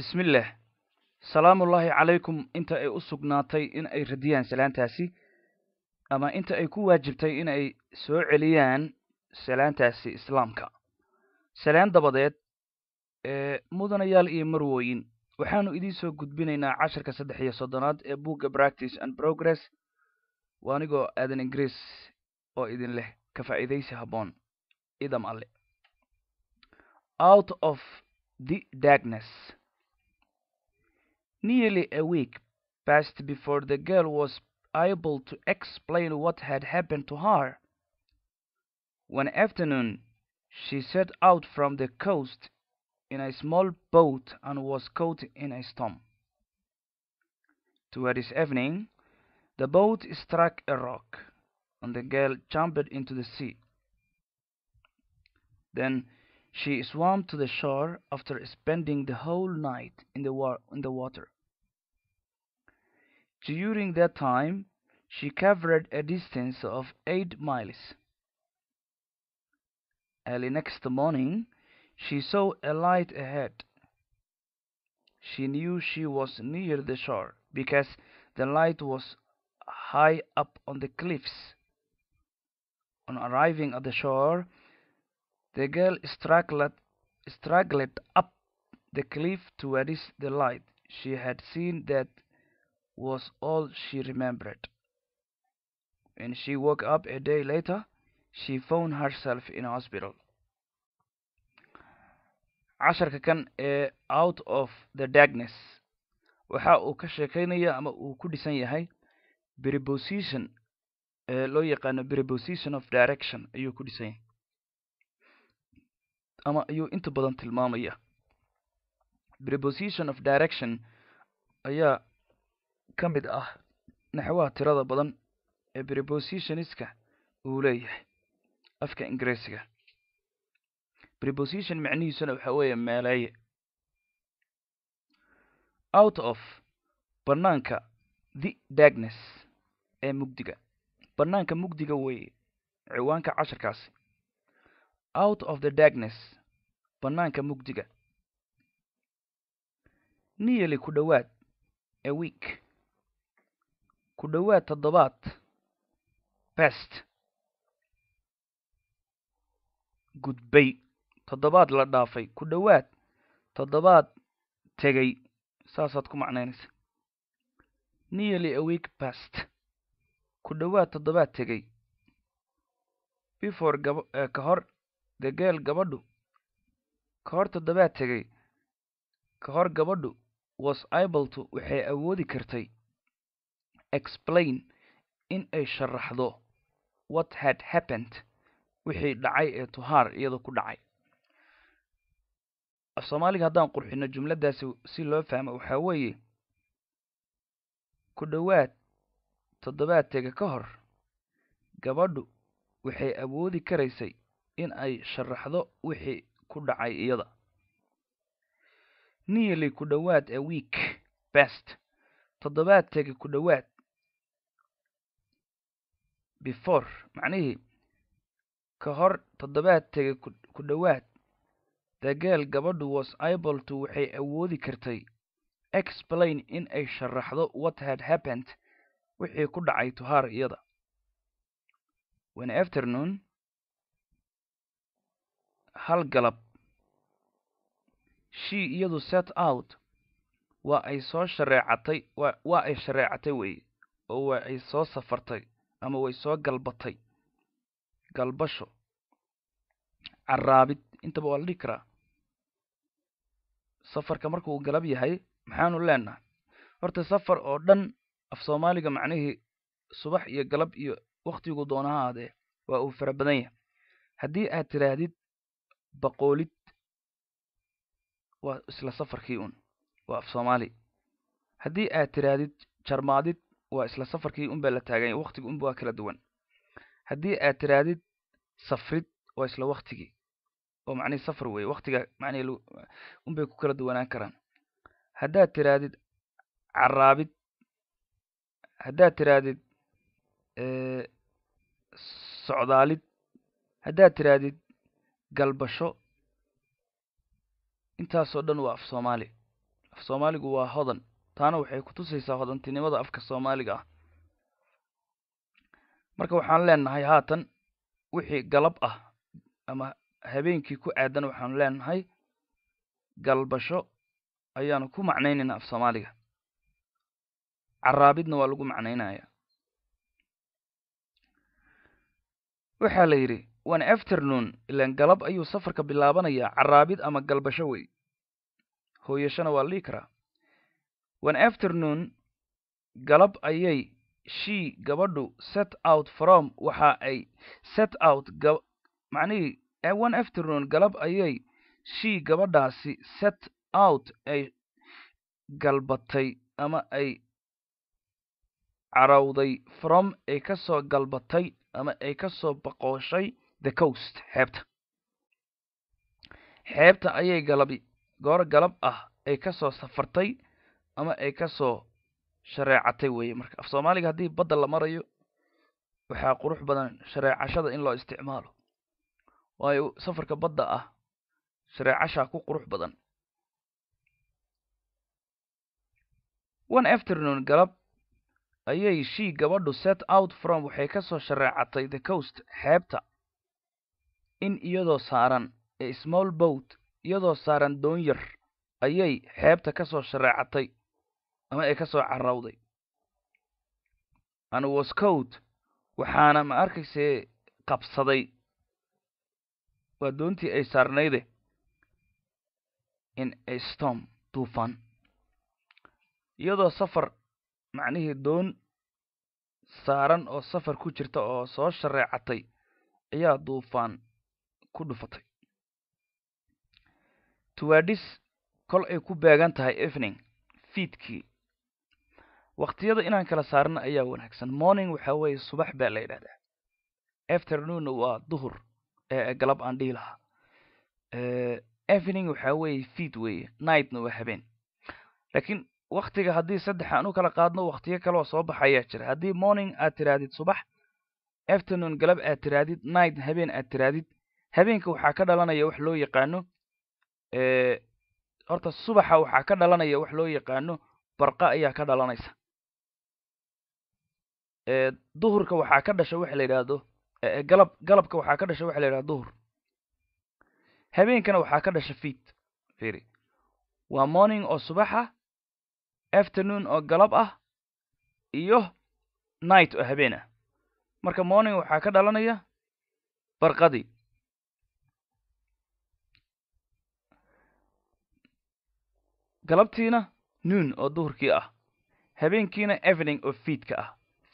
bismillaah salaamullaahi calaykum inta ay u sugnaatay in ay radiyaan salaantaasi ama inta ay ku waajibtay in ay soo celiyaan salaantaasi islaamka salaan dabadeed ee mudanayaal iyo marwooyin waxaanu idiin soo gudbinaynaa casharka saddex iyo soddonaad ee buugga practice and progress waa anigoo aadan ingiriis oo idin leh ka faa'iidaysi habboon idam alle out of the darkness Nearly a week passed before the girl was able to explain what had happened to her. One afternoon she set out from the coast in a small boat and was caught in a storm. Towards evening the boat struck a rock, and the girl jumped into the sea. Then she swam to the shore after spending the whole night in the water. During that time she covered a distance of eight miles. Early next morning she saw a light ahead. She knew she was near the shore because the light was high up on the cliffs. On arriving at the shore, The girl struggled, struggled up the cliff towards the light she had seen that was all she remembered. When she woke up a day later, she found herself in a hospital. casharka kan ee eh, out of the darkness waxa uu ka sheekaynaya ama uu ku dhisan yahay preposition ee eh, loo yaqaano preposition of direction ayuu ku dhisan yahay ama ayuu inta badan tilmaamaya preposition of direction ayaa ka mid ah naxwaha tirada badan ee prepositionska uu leeyahay afka ingiriisiga preposition macnihiisuna waxaa weeye meeleeye out of banaanka the darkness ee mugdiga bannaanka mugdiga weeye ciwaanka casharkaasi out of the darkness bannaanka mugdiga nearly ku dhowaad a week ku dhowaad toddobaad best gudbay toddobaad la dhaafay ku dhowaad toddobaad tegay saasaad ku macnaynaysa nearly a week best ku dhowaad toddobaad tegay before eh, ka hor Degel gabadhu ka kahor toddobaad tegey kahor gabadhu was able waxay awoodi kartay explain in ay sharaxdo what had happened wixii dhacay ee tuhaar iyadoo ku dhacay af soomaaliga haddaan qurxino jumladaasi si loo fahmo waxaa weeye ku dhowaad toddobaad tega ka hor gabadhu waxay awoodi karaysay in ay sharaxdo wixii ku dhacay iyada nearly ku dhowaad a week best toddobaadtaga ku dhowaad before macnihii ka hor toddobaadtaga ku dhowaad dageel gabadhu was iboltu waxay awoodi kartay explain in ay sharaxdo what had happened wixii ku dhacay tuhar iyada when afternoon hal galab she iyadu set out waa ay soo shareecatay waa ay shareecatay weeye oo waa ay soo safartay ama way soo galbatay galbasho caraabid intaba waa la dhihi karaa safarka marka uu galab yahay maxaanu leenahay horta safar oo dhan af soomaaliga macnihii subax iyo galab iyo wakhtigu doona ha aadee waa uu fara badan yahay haddii aad tidhaahdid boqolid waa isla safarkii un waa af soomaali haddii aad tiraadid jarmaadid waa isla safarkii unbaa la taaganya waktiga unba waa kala duwan haddii aad tiraadid safrid waa isla waktigii oo macnihii safar weeye waktiga macnihii unbay ku kala duwanaan karaan haddaad tiraadid caraabid haddaad tiraadid socdaalid haddaad tiraadid galbasho intaasoo dhan waa af soomaali af soomaaligu waa hodan taana waxay kutusaysaa hodantinimada afka soomaaliga ah marka waxaan leenahay haatan wixii galab ah ama habeenkii ku aadan waxaanu leenahay galbasho ayaanu ku macnaynaynaa af soomaaliga caraabidna waa lagu macnaynaya waxaa la yidhi wan afternoon ilaan galab ayuu safarka bilaabanayaa caraabid ama galbasho wey hooyashana waa lii karaa wan afternoon galab ayay shii gabadhu set out from waxa ay set out macnihii eh, one afternoon galab ayay shii gabadhaasi set out ay galbatay ama ay carowday from ay ka soo galbatay ama ay ka soo baqooshay the coast xeebta xeebta ayay galabi goor galab ah ay ka soo safartay ama ay kasoo shareecatay weeye marka af soomaaliga haddii badda la marayo waxaa qurux badan shareecashada in loo isticmaalo waayo safarka badda ah shareecashaa ku qurux badan one afternoon galab ayay shii gabadhu set out from waxay ka soo shareecatay the coast xeebta in iyadoo saaran ee small boat iyadoo saaran doon yar ayay xeebta ka soo shareecatay ama ay ka soo carrawday an wascowt waxaana ma arkaysee qabsaday waa doontii ay saarnayde in a storm tuufaan iyadoo safar macnihii doon saaran oo safar ku jirta oo soo shareecatay ayaa duufaan ku dhufatay tuwaadhis kol ay ku baagan tahay evening fiidkii wakhtiyada inaan kala saarno ayaa wanaagsan morning waxaa weeye subax baa la yidhahdaa afternoon waa duhur ee galab aan dhihi lahaa evening waxaa weeye fiid weeye nightna waa habeen laakiin waktiga haddii saddex aan u kala qaadno wakhtiyo kaleoo soo baxa ayaa jira haddii morning aad tiraadid subax afternoon galab aad tiraadid night habeen aad tiraadid habeenka waxaa ka dhalanaya wax loo yaqaano horta subaxa waxaa ka dhalanaya wax loo yaqaano barqa ayaa ka dhalanaysa duhurka waxaa ka dhasha waxa la yidhaahdo galab galabka waxaa ka dhasha waxa la yidhahdo duhur habeenkana waxaa ka dhasha fiid firi waa morning oo subaxa afternoon oo galab ah iyo night oo habeen ah marka morning waxaa ka dhalanaya barqadii galabtiina nuun oo duhurkii ah habeenkiina evening oo fiidka ah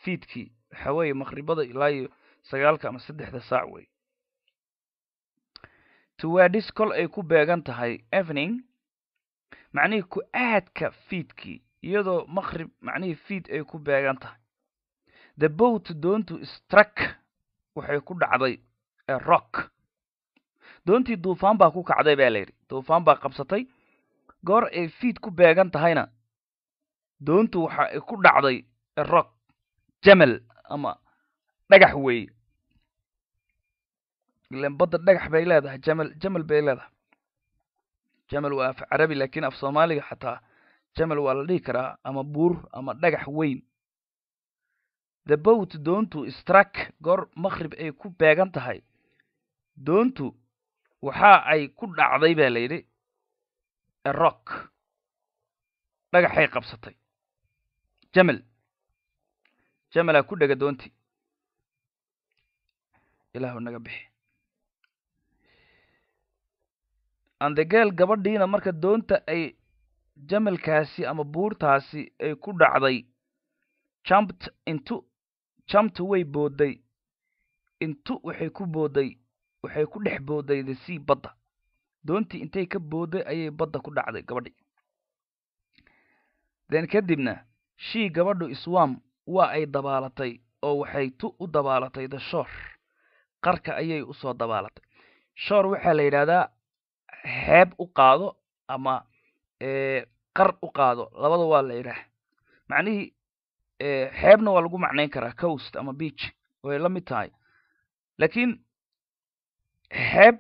fiidkii waxaa weeye maqribada ilaa iyo sagaalka ama saddexda saac wey tawaadhis kol ay ku beegan tahay evening macnihii ku-aadka fiidkii iyadoo maqrib macnihii fiid ay ku beegan tahay the boat doontu strak waxay ku dhacday ee rock doontii duufaan baa ku kacday baa layidhi duufaan baa qabsatay goor ay fiid ku beegan tahayna doontu waxa ay ku dhacday erog jamel ama dhagax weeye ilan badda dhagax bay leedahay jamal jamal bay leedahay jamal waa af carabi laakiin af soomaaliga xataa jamel waa la dhihi karaa ama buur ama dhagax weyn the boat doontu strack goor makhrib ay ku beegan tahay doontu waxa ay ku dhacday baa la yidhi rock dhagaxay qabsatay jamel jamalaa ku dhega doonti ilaahu naga bixi andegeel gabadhiina marka doonta ay jamalkaasi ama buurtaasi ay ku dhacday jamt intu jamtu way booday intu waxay ku boodday waxay ku dhex boodday the sea badda doontii intay ka booday ayay badda ku dhacday gabadhii deen kadibna shii gabadhu iswam waa ay dabaalatay oo waxay tu u dabaalatay da shoor qarka ayay usoo dabaalatay shoor waxaa la yidhahdaa xeeb u qaado ama eh, qar u qaado labada waa la yidhaah macnihii xeebna eh, waa lagu macnayn karaa coast ama beach way la mid tahay laakiin xeeb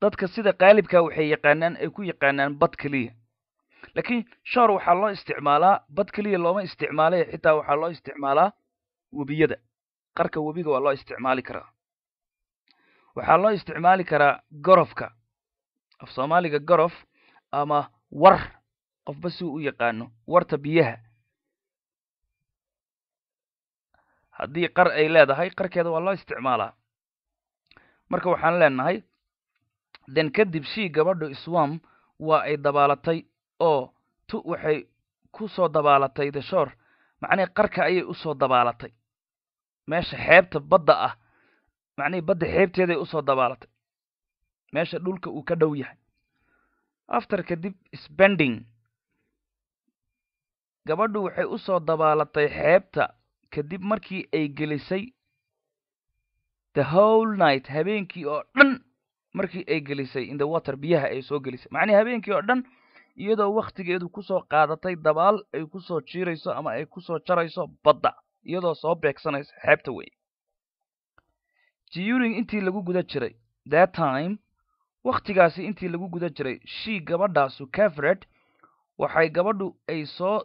dadka sida qaalibka waxay yaqaanaan ay ku yaqaanaan bad keliya laakiin showr waxaa loo isticmaalaa bad keliya looma isticmaale xitaa waxaa loo isticmaalaa webiyada qarka webiga waa loo isticmaali karaa waxaa loo isticmaali karaa gorofka af soomaaliga gorof ama war qofba si u yaqaano warta biyaha haddii qar ay leedahay qarkeeda waa loo isticmaalaa marka waxaan leenahay den kadib shii gabadhu iswam waa ay dabaalatay oo tu waxay ku soo dabaalatay deshoor macnihii qarka ayay u soo dabaalatay meesha xeebta badda ah macnihii badda xeebteeday usoo dabaalatay meesha dhulka uu ka dhow yahay after kadib spending gabadhu waxay u soo dabaalatay xeebta kadib markii ay gelisay the whole night habeenkii oo dhan markii ay gelisay in the water biyaha ay soo gelisay macnii habeenkii oo dhan iyadoo wakhtigeedu kusoo qaadatay dabaal ay kusoo jiirayso ama ay kusoo jarayso badda iyadoo soo beegsanayso xeebta weyn during intii lagu guda jiray that time wakhtigaasi intii lagu guda jiray shii gabadhaasu caveret waxay gabadhu ay soo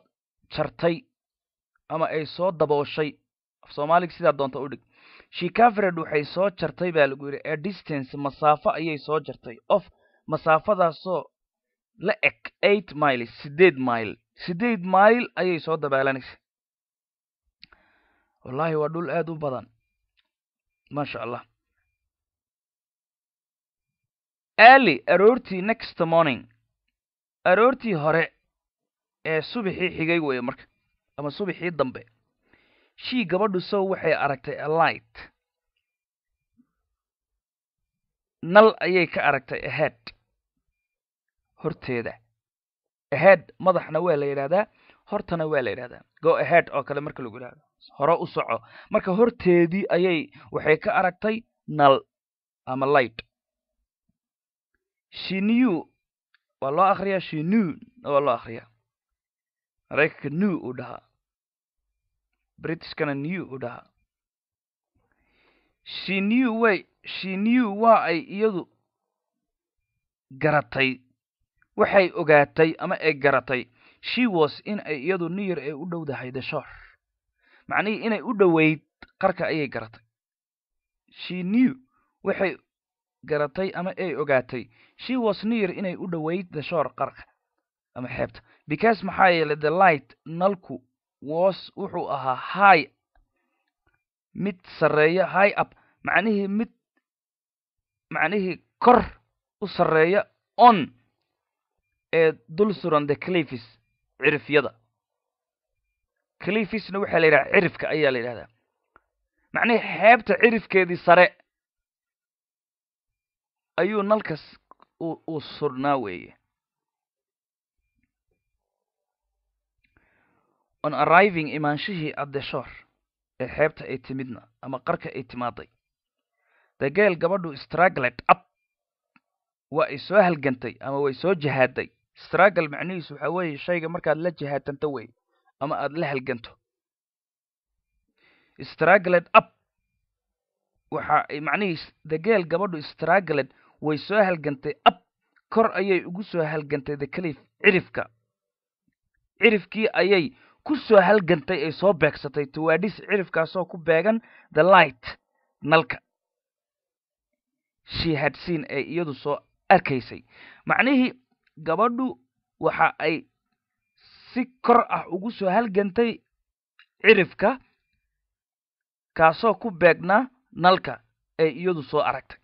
jartay ama ay soo dabooshay af soomaaliga sidaa doonta u dhig shikafred waxay soo jartay baa lagu yidhi ee distance masaafo ayay soo jartay of masaafadaasoo la eg eight mile sideed mile sideed mile ayay soo dabaalanaysa wallaahi waa dhul aad u badan maasha allah ali aroortii next morning aroortii hore ee subaxii xigay weeye marka ama subaxii dambe shii gabadhu sow waxay aragtay alight nal ayay ka aragtay ahead horteeda ahead madaxna waa la yidhahdaa hortana waa la yidhahdaa go ahead oo kale marka lagu yidhahdo hore u soco marka horteedii ayay waxay ka aragtay nal ama light shiniu waa loo akriyaa shinu waa loo akriyaa mareykanka new uu dhahaa Britishkana new u dhahaa shiniyu way shiniyu waa ay iyadu garatay waxay ogaatay ama ay garatay she was in ay iyadu niyar ay u dhowdahay the shor macnihii inay u dhoweyd qarka ayay garatay she waxay garatay ama ay ogaatay she was niyar inay u dhoweyd the shore qarka ama xeebta because maxaa yeelay the light nalku woos wuxuu ahaa high mid sarreeya high up macnihii mid macnihii kor u sareeya on ee dul suran the clifis cirifyada clifisna waxaa la yidhaha cirifka ayaa la yidhahdaa macnihii xeebta cirifkeedii sare ayuu nalkas uu surnaa weeye on arriving imaanshihii addeshoor ee xeebta ay timidna ama qarka ay timaaday dageel gabadhu straglet ab waa ay soo halgantay ama way soo jihaaday stragal macnihiisu waxaa weeye shayga markaad la jihaadanto wey ama aad la halganto straglet ab waxa ay dageel gabadhu straglet way soo halgantay ab kor ayay ugu soo halgantay the calif cirifka cirifkii ayay ku soo halgantay ay soo beegsatay tawaadhis cirifkaasoo ku beegan the light nalka she had seen ay iyadu soo arkaysay macnihii gabadhu waxa ay si kor ah ugu soo halgantay cirifka kaasoo ku beegnaa nalka ee iyadu soo aragtay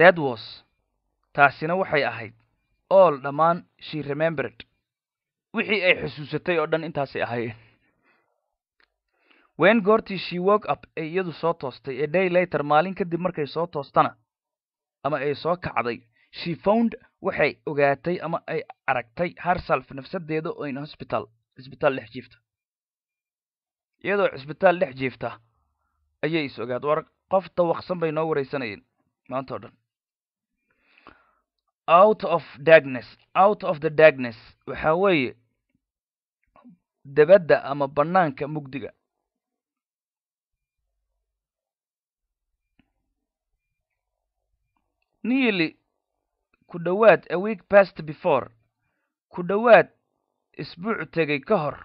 that was taasina waxay ahayd ool dhammaan she remembered wixii ay xusuusatay oo dhan intaasay ahayd ween goortii she woke up ee iyadu soo toostay ee day later maalin kadib markay soo toostana ama ay soo kacday she found waxay ogaatay ama ay aragtay harsalf nafsadeeda oo in hosbital cisbitaal dhex jiifta iyadoo cisbitaal dhex jiifta ayay is ogaad war qof dawaqsan bay noo wareysanayeen maanta o dhan out of darkness out of the darkness waxa weeye debadda ama bannaanka mugdiga nearly ku dhowaad a week past before ku dhowaad isbuuc tegay ka hor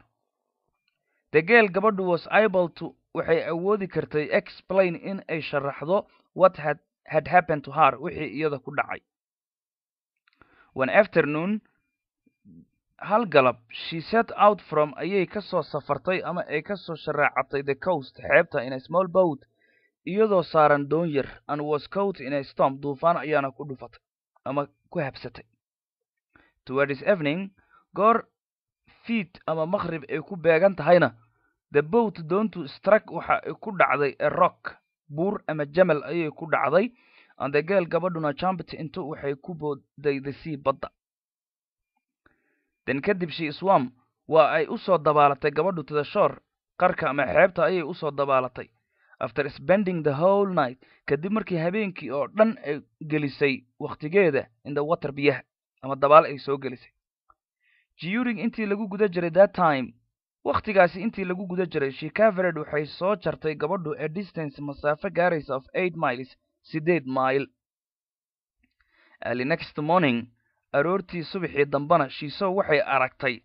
dageel gabadhu was able to waxay awoodi kartay explain in ay sharaxdo what had had happened to her wixii iyada ku dhacay one afternoon hal galab she set out from ayay kasoo safartay ama ay kasoo soo sharaacatay the coast xeebta in a small boat iyadoo saaran doon yar and was caught in a storm duufaan ayaana ku dhufatay ama ku habsatay towards evening goor fiid ama maqhrib ay ku beegan tahayna the boat doontu struck waxa ay ku dhacday a rock buur ama jamal ayay ku dhacday andagaal gabadhuna jambit intu waxay ku boodaydisii badda den kadib shi iswam waa ay u soo dabaalatay gabadhu tidashoor qarka ama xeebta ayay usoo dabaalatay after spending the whole night kadib markii habeenkii oo dhan ay gelisay wakhtigeeda in the water biyaha ama dabaal ay soo gelisay during intii lagu guda jiray that time wakhtigaasi intii lagu guda jiray shikavered waxay soo jartay gabadhu a distance masaafe gaaraysa of eight miles sideed mayl uh, early next morning aroortii subaxii dambana shiisow waxay aragtay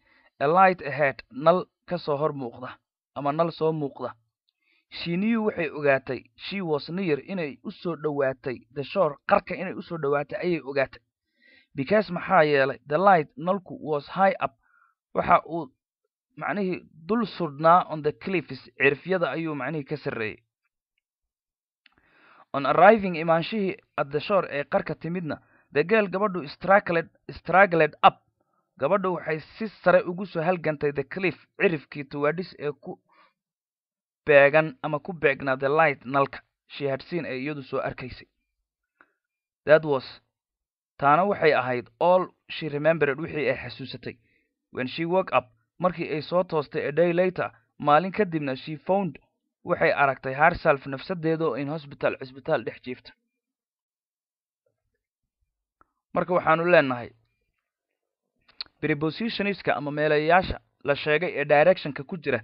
a ahead nal ka soo hor muuqda ama nal soo muuqda shiiniyu waxay ogaatay she was near inay u soo dhowaatay the shore qarka inay u soo dhowaatay ayay ogaatay because maxaa yeelay the light nalku was high up waxa uu macnihii dul sudhnaa on the cliffs cirifyada ayuu macnihii ka sarreeyey on arriving imaanshihii at ee qarka timidna the gabadhu straggled straggled up gabadhu waxay si sare ugu soo halgantay the cliff cirifkii tuwaadhis ee ku beegan ama ku beegnaa the light nalka she had seen ee iyadu soo arkaysay that was taana waxay ahayd all she remembered wixii ay xasuusatay when she woke up markii ay soo toostay a day later maalin kadibna she found waxay aragtay harsalf nafsadeeda in hosbital cisbitaal dhex jiifta marka waxaanu leenahay prepositionska ama meelayaasha la sheegay ee directionka ku jira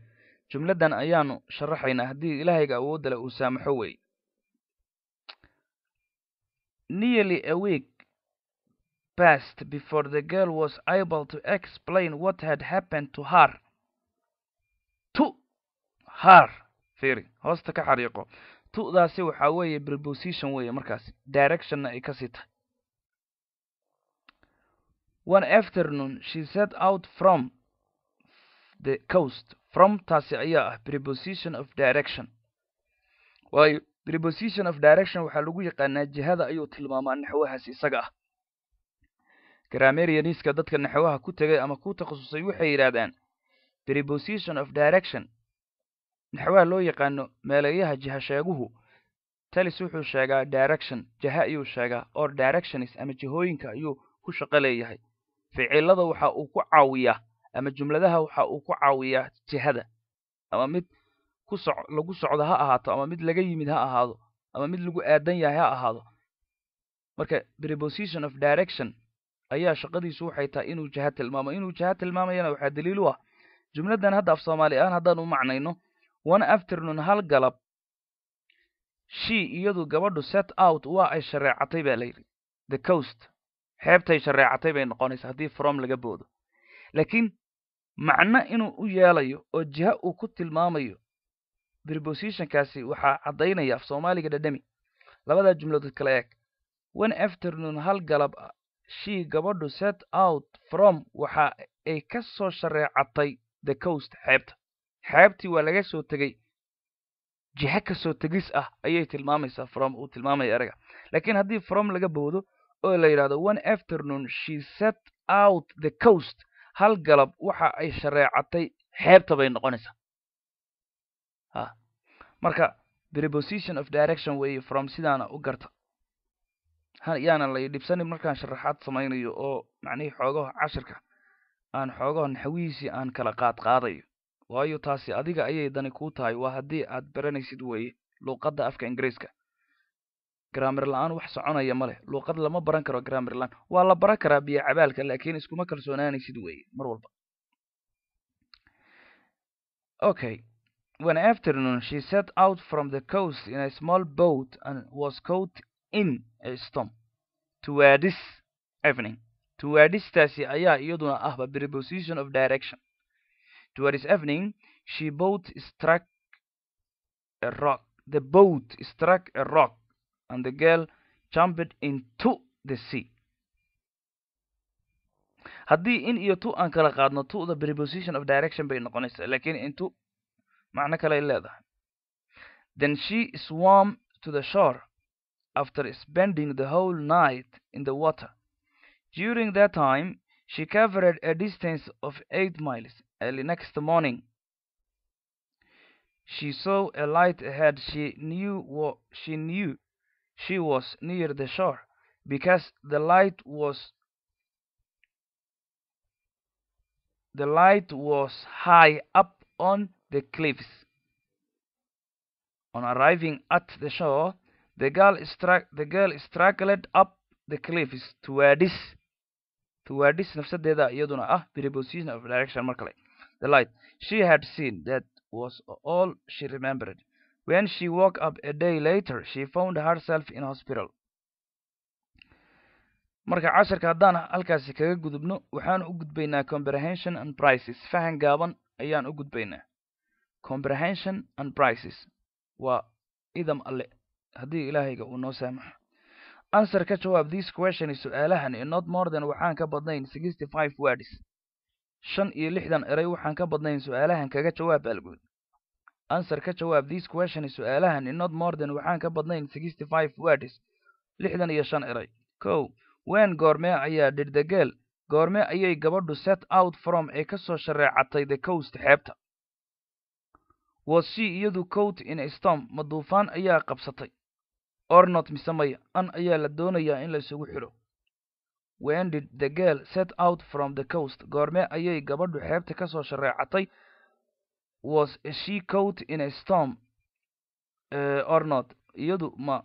jumladdan ayaanu sharaxaynaa haddii ilaahayga awoodda leh uu saamaxo wey nearly a week passed before the girl was able to explain what had happened to her to her fiiri hoosta ka xariiqo tu'daasi waxaa weeye preposition weeye markaasi directionna ay kasii tahay one afternoon she set out from the coast from taasi ayaa ah preposition of direction waayo preposition of direction waxaa lagu yaqaanaa jihada ayuu tilmaamaa naxwahaas isaga ah grameriyaniska dadka naxwaha ku tegay ama ku takhasusay waxay yidhaahdaan preposition of direction naxwaha loo yaqaano meelayaha jihasheeguhu talis wuxuu sheegaa direction jaha ayuu sheegaa or directions ama jihooyinka ayuu ku shaqo leeyahay ficilada waxa uu ku caawiyaa ama jumladaha waxa uu ku caawiyaa jihada ama mid ku soc lagu socdo ha ahaato ama mid laga yimid ha ahaado ama mid lagu aadan yahay ha ahaado marka preposition of direction ayaa shaqadiisu waxay tahay inuu jaha tilmaamo inuu jaha tilmaamayana waxaa daliil u ah jumladan hadda af soomaali ahaan haddaan u macnayno one afternoon hal galab shii iyadu gabadhu set out waa ay shareecatay baa layidhi the coast xeebtay shareecatay bay noqonaysa haddii from laga boodo laakiin macno inuu u yeelayo oo jiha uu ku tilmaamayo prepositionkaasi waxaa caddaynaya af soomaaliga dhadhami labadaa jumladood kale eeg one afternoon hal galab shii gabadhu set out from waxa ay ka soo shareecatay the coast xeebta xeebtii waa laga soo tegey jixe kasoo tegis ah ayay tilmaamaysaa from uu tilmaamaya erega laakiin haddii from laga boodo oo la yidhahdo one afternoon she set out the coast hal galab waxa ay shareecatay xeebta bay noqonaysaa a marka preposition of direction weeye from sidaana u garta yaana lay dhibsanin markaan sharaxaad samaynayo oo macnihii xoogaha cashirka aan xoogaha naxawihiisii aan kala qaad qaadayo waayo taasi adiga ayay dani kuu tahay waa haddii aad baranaysid weeye luuqadda afka ingiriiska graamir la wax soconaya ma leh luuqad lama baran karo graamir la waa la baran karaa biyo cabaalka laakiin iskuma kalsoonaanaysid weeye mar walba okay when afternoon she set out from the coast in a small boat and was caught in a storm towadis evening towadis ayaa iyaduna ahba preposition of direction Towards evening she both struck a rock the boat struck a rock, and the girl jumped into the sea. haddii in iyo to aan kala qaadno to the preposition of direction bay noqonaysaa lakin into macno kale ay leedahay then she swam to the shore after spending the whole night in the water during that time she covered a distance of eight miles early next morning. She saw a light ahead. She knew what she knew. She was near the shore because the light was the light was high up on the cliffs. On arriving at the shore, the girl, the girl struggled up the cliffs towards towards nafsadeeda yaduna ah direction mar the light. She had seen, that was all she remembered. When she woke up a day later, she found herself in hospital. marka casharka haddaan halkaasi kaga gudubno waxaan u gudbaynaa comprehension and prices fahan gaaban ayaan u gudbaynaa comprehension and prices waa idam alle haddii ilaahayga uu noo saamaxo answer ka jawaab this question su'aalahan not more than waxaan ka badnayn sixty five words shan iyo lixdan eray waxaan ka badnayn su'aalahan kaga jawaab alguud answer ka jawaab this question su'aalahan in not more than waxaan ka badnayn sixty five words lixdan iyo shan eray kow ween goormee ayaa dhirdegeel goormee ayay gabadhu set out from ee ka soo shareecatay the coast xeebta was she iyadu cowt in stom ma duufaan ayaa qabsatay or not mise maya an ayaa la doonayaa in la isugu xidho when did the girl set out from the coast goorma ayay gabadhu xeebta ka soo shareecatay was she caught in a storm uh, or not iyadu ma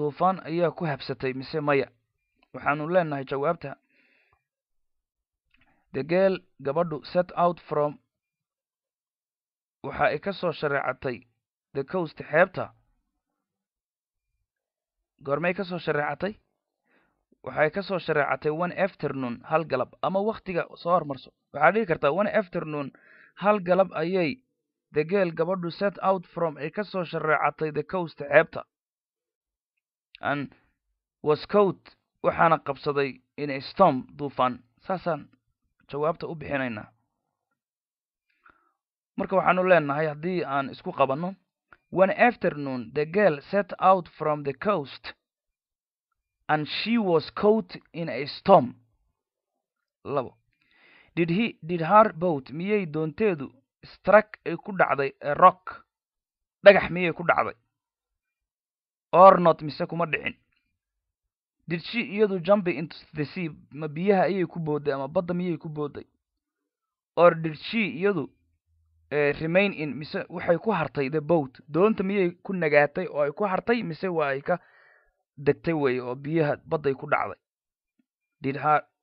duufaan ayaa ku habsatay mise maya waxaanu leenahay jawaabta the girl gabadhu set out from waxa ay ka soo shareecatay the coast xeebta goormay ka soo shareecatay waxay ka soo shareecatay one afternoon hal galab ama wakhtiga soo hormarso waxaad dhihi kartaa one afternoon hal galab ayay the geel gabadhu set out from ay ka soo shareecatay the coast ceebta and wascoat waxaana qabsaday in storm duufaan saasaan jawaabta u bixinaynaa marka waxaanu leenahay haddii aan isku qabanno one afternoon the gel set out from the coast and she was caught in a storm labo did he did her boat miyay doonteedu struck ay ku dhacday a rock dhagax miyay ku dhacday or not mise kuma dhicin did she iyadu jump into the sea ma biyaha ayay ku boodday ama badda miyay ku booday or did she iyadu eh, remain in mise waxay ku hartay the boat doonta miyay ku nagaatay oo ay ku hartay mise waa ay ka degtay wey oo biyaha badday ku dhacday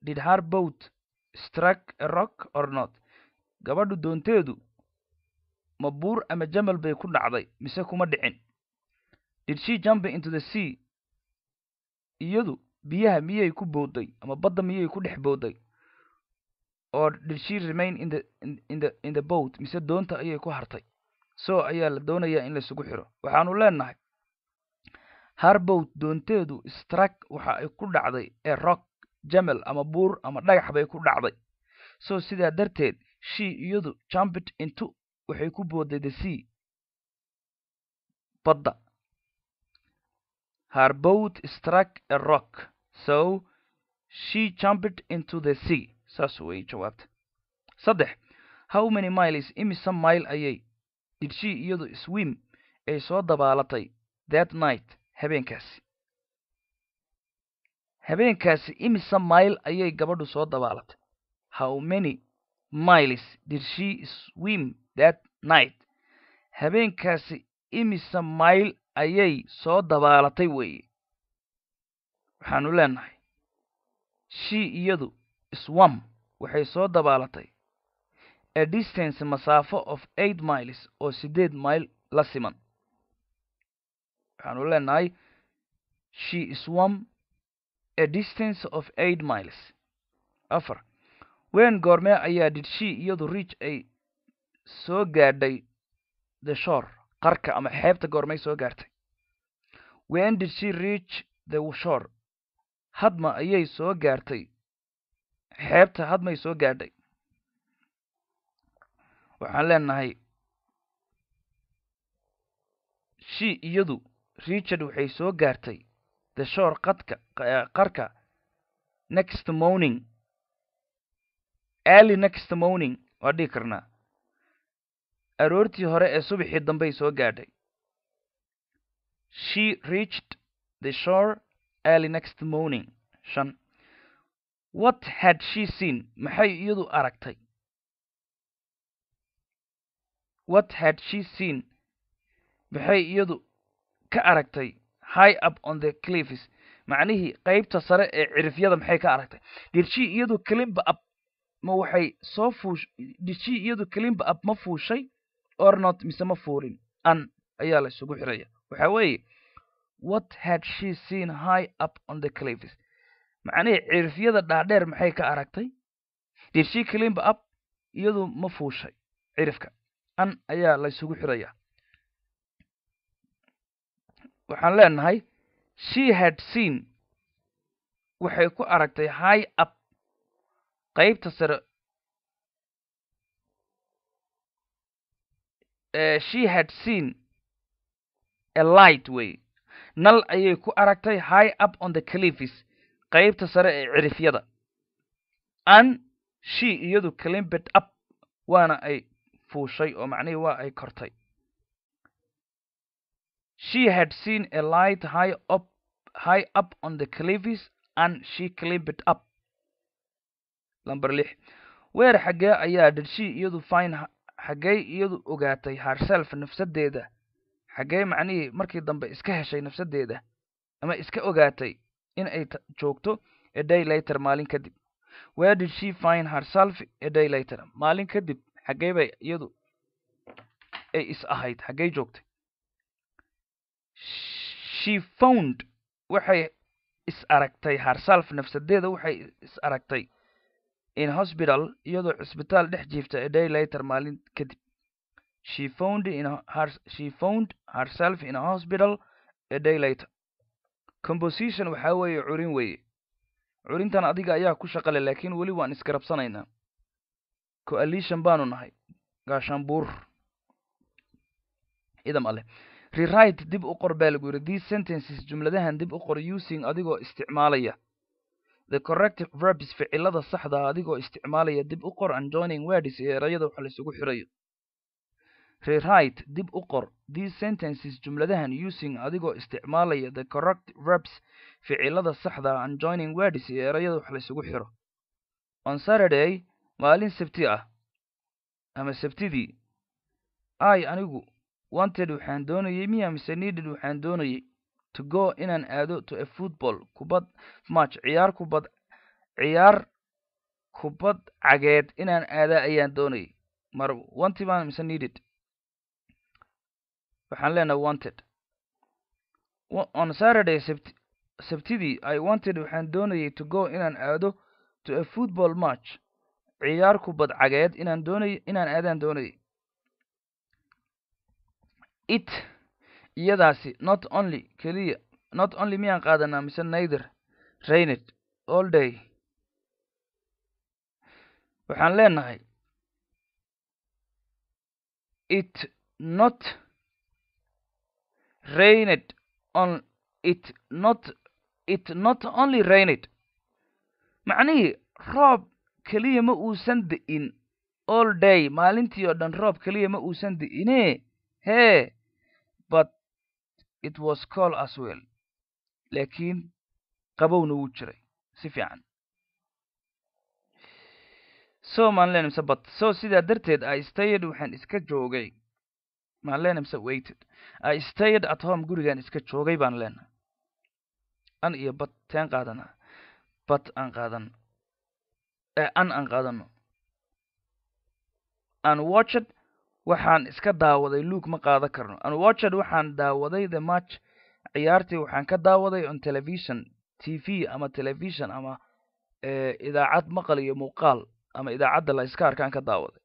did har boat strike rock or not gabadhu doonteedu ma buur ama jamal bay ku dhacday mise kuma dhicin did she jump into the sea iyadu biyaha miyay ku bowday ama badda miyay ku dhex booday or did she remain in the in the in the boat mise doonta ayay ku hartay so ayaa la doonayaa in la xiro waxaanu leenahay harbowd doonteedu strak waxa ay ku dhacday ee rock jamel ama buur ama dhagax bay ku dhacday soo sidaa darteed shii iyadu jambit intu waxay ku booday the sea badda her boat struck rock so she jumped into the sea saas way jawaabta saddex how many miles imise mile ayay did she iyadu swim ay soo dabaalatay that night habeenkaasi habeenkaasi imisa mayl ayay gabadhu soo dabaalatay how many miles did she swim that night habeenkaasi imise mayl ayay soo dabaalatay weeye waxaanu leenahay shii iyadu swam waxay soo dabaalatay a distance masaafo of eight miles oo siddeed mayl la siman waxaanu leenahay she swam a distance of eight miles afar ween goormee ayaa dhidshi iyadu riich ay soo gaadhay the shore qarka ama xeebta goormay soo gaartay when did she reach the shore hadma ayay soo gaartay xeebta hadmay soo gaadhay waxaan leenahay she iyadu richard waxay soo gaartay dashoor qadka qarka next morning ali next morning waa dhihi karnaa aroortii hore ee subaxii dambey soo gaadhay she reached the shore early next morning shan what had she seen maxay iyadu aragtay what had she seen maxay iyadu ka aragtay high up on the cliffs macnihii qaybta sare ee cirifyada maxay ka aragtay did iyadu climb up ma waxay soo fuush did iyadu climb up ma fuushay or not mise ma fuulin an ayaa la xiraya waxa weeye what had she seen high up on the cliffs macnihii cirifyada dhaadheer maxay ka aragtay did she climb iyadu ma fuushay cirifka an ayaa la xiraya waxaan leenahay she had seen waxay ku aragtay high up qaybta sare she had seen a light way nal ayay ku aragtay high up on the califis qaybta sare ee cirifyada an she iyadu climbed up waana ay fuushay oo macnihii waa ay kortay She had seen a light high up, high up on the cliffs and she climbed up. Number lix. Where xagee ayaa did she iyadu find xagee iyadu ogaatay herself nafsadeeda? Xagee macnihii markii dambe iska heshay nafsadeeda ama iska ogaatay in ay joogto a day later maalin kadib. Where did she find herself a day later? Maalin kadib xagee bay iyadu ay is ahayd? Xagee joogtay? she found waxay is aragtay harsalf nafsadeeda waxay is aragtay in hospital iyadoo cisbitaal dhex jiifta a later maalin kadib she found in her she found herself in a hospital a day later composition waxaa weeye curin weeye curintan adiga ayaa ku shaqale laakiin weli waan isgarabsanaynaa coalition baanu nahay gaashaanbuur idam aleh rewrite dib u qor baa lagu yidhi these sentences jumladahan dib u qor using adigoo isticmaalaya the correct verbs ficilada saxda ah adigoo isticmaalaya dib u qor and joining ee erayada waxa laisugu xirayo rewrite dib u qor these sentences jumladahan using adigoo isticmaalaya the correct verbs ficilada saxdaa ah and joining ee erayada wax laysugu xiro on saturday maalin sabti ah ama sabtidii ay anigu wanted waxaan doonayay miya mise needed waxaan doonayay to go inaan aado to a football kubad match ciyaar kubad ciyaar kubad cageed inaan aadaa ayaan doonayay mar wantiman mise needed waxaan leenahay wanted on saturday sabtidii i wanted waxaan doonayay to go inaan aado to a football match ciyaar kubad cageed inaan doonay inaan aadaan doonayay it iyadaasi not only keliya not only miyaan qaadanaa mise neither rained all day waxaan leenahay it not rained on it not it not only rained macnihii roob keliya ma uusan da-in all day maalintii oo dhan roob keliya ma uusan da-inee hee but it was cold as well laakiin qabowna wuu jiray si fiican so maanleen imse but so sidaa darteed i stayed waxaan iska joogay maanleen imse waited i stayed at home gurigaan iska joogay baan leenahay an iyo bat teen qaadanaa bat aan qaadan eh, an aan qaadano an watched waxaan iska daawaday luug ma qaadan karno unwatched waxaan daawaday the match ciyaartii waxaan ka daawaday on television t v ama television ama eh, idaacad maqal iyo muuqaal ama idaacadda la iska arkaan ka daawaday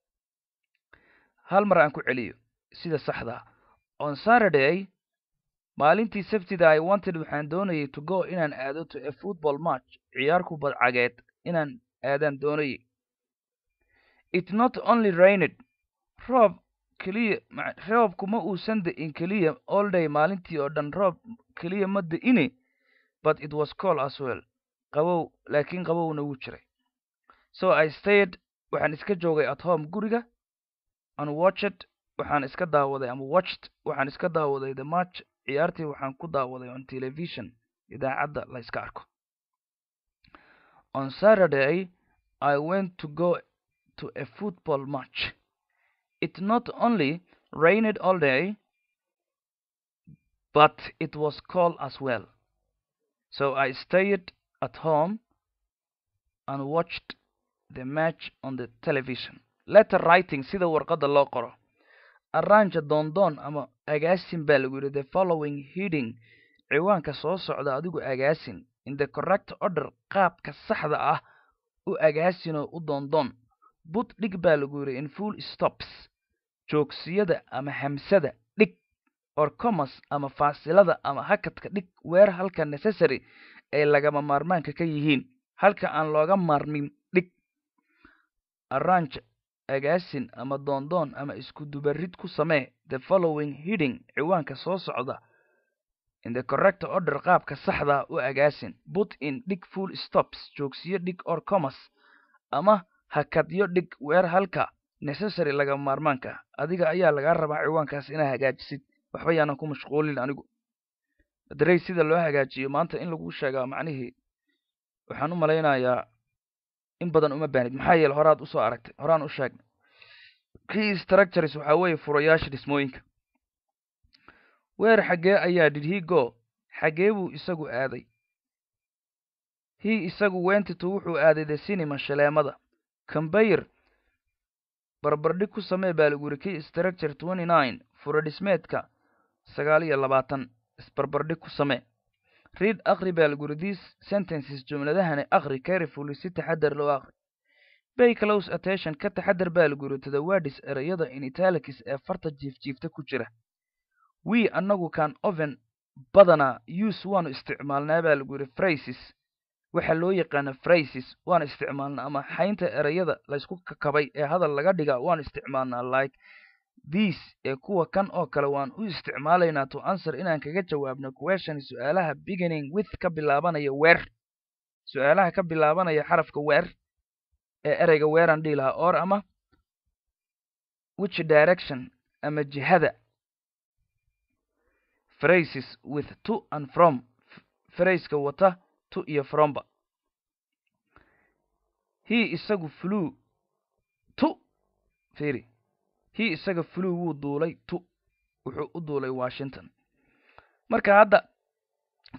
hal mar aan ku celiyo sida saxdaa ah. on saturday maalintii sabtida i wanted waxaan doonayay to go inaan aado to a football match ciyaar kubadcageed inaan aadaan doonayay it not only rained roob keliya roobku ma uusan da'in keliya olday maalintii oo dhan roob keliya ma da'ine but it was call aswell qabow laakiin qabowna wuu jiray so i stayed waxaan iska joogay at home guriga and watched waxaan iska daawaday ama watched waxaan iska daawaday the match ciyaartii waxaan ku daawaday on television idaacadda la iska arko on saturday i went to go to a football match It not only rained all day, but it was cold as well. So I stayed at home and watched the match on the television. Letter writing sida warqada loo qoro. Arrange doondoon ama agaasin baa lagu yidhi the following heading ciwaanka soo socda adigu agaasin in the correct order qaabka saxda ah u agaasinoo u doondoon but dhig baa lagu yidhi in full stops joogsiyada ama hamsada dhig orchomas ama faasilada ama hakadka dhig weer halka necessary ay lagama maarmaanka ka yihiin halka aan looga maarmin dhig arrange agaasin ama doondoon ama isku dubarid ku samee the following heading ciwaanka soo socda in the correct order qaabka saxda u agaasin but in dhig full stops joogsiyo dhig orchomas ama hakadyo dhig weer halka necessary laga maarmaanka adiga ayaa lagaa rabaa ciwaankaas inaa hagaajisid waxba yaanan ku mashquulin anigu baderey sida loo hagaajiyo maanta in lagu sheegaa macnihii waxaan u malaynayaa in badan uma baanid maxaa yeele horaad usoo aragtay horaan u sheegnay kii structures waxaa weeye furayaasha dhismooyinka weer xaggee ayaa dhid go xaggee buu isagu aaday hii isagu wentitu wuxuu aaday the sinima shaleemada kambayr barbardhig ku samee baa lagu yidhi kii structure twenty nine furadhismeedka sagaal iyo labaatan isbarbardhig ku samee riid akhri baa lagu yidhi these sentences jumladahani akhri carefully si taxadar loo akhri bay close attention ka taxadar baa lagu yidhi tadawaadhis erayada in italikis ee farta jiifjiifta ku jira wii annagu kan oven badanaa use waanu isticmaalnaa baa lagu yidhi frases waxaa loo yaqaana phrases waan isticmaalnaa ama xaynta erayada laysku kakabay ee hadal laga dhigaa waan isticmaalnaa like this ee kuwa kan oo kale waan u isticmaalaynaa to answer inaan kaga jawaabno question su'aalaha aalaha beginning with ka bilaabanaya weer su'aalaha ka bilaabanaya xarafka weer ee ereyga weeraan dhihi lahaa or ama which direction ama jihada phrases with to and from phraseka wata to iyo fromba hii isagu fluu tu fiiri hii isaga fluu wuu duulay tu wuxuu u duulay washington marka hadda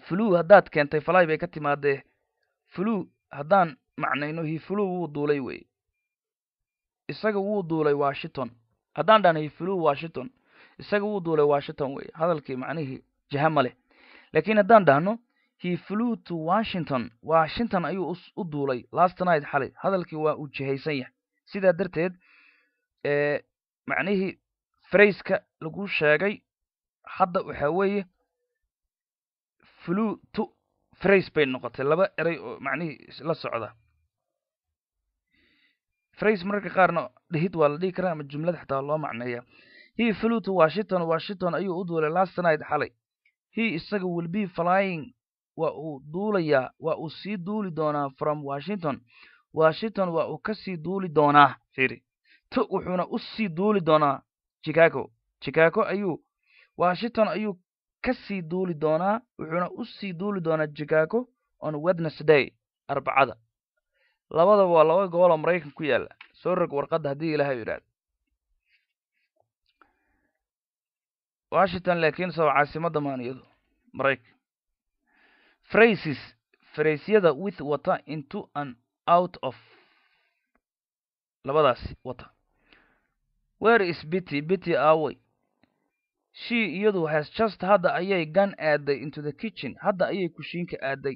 fluu haddaad keentay falay bay ka timaadee fluu haddaan macnayno hii fluu wuu duulay weeye isaga wuu duulay washington haddaan dhahna hii fluu washington isaga wuu duulay washington weeye hadalkii macnihii jahama leh laakiin haddaan dhahno he flew to washington washington ayuu u duulay last night xalay hadalkii waa uu jihaysan yahay sidaa darteed macnihii frayska lagu sheegay hadda waxaa weeye flew to frays bay noqotay laba eray oo macnihii la socda frays mararka qaarna dhihid waa la dhigi karaa ama jumlad xataa loo macneeya he flew to washington washington ayuu u duulay last night xalay he isaga will be flying waa uu duulayaa waa uu sii duuli doonaa from washington washington waa uu kasii duuli doonaa fiiri t wuxuuna u sii duuli doonaa chicago chicago ayuu washington ayuu ka sii duuli doonaa wuxuuna u sii duuli doonaa chicago on wednesday arbacada labadaba waa laba goboloo maraykan ku yaalla soo rog warqadda haddii ilaahay u washington laakiin soo caasimadda maaniyadu maraykan Phrases Phrasesyada with wata into and out of labadaasi wata Where is Betty? Betty away She iyadu has just hadda ayay gone aaday into the kitchen hadda ayay kushiinka aaday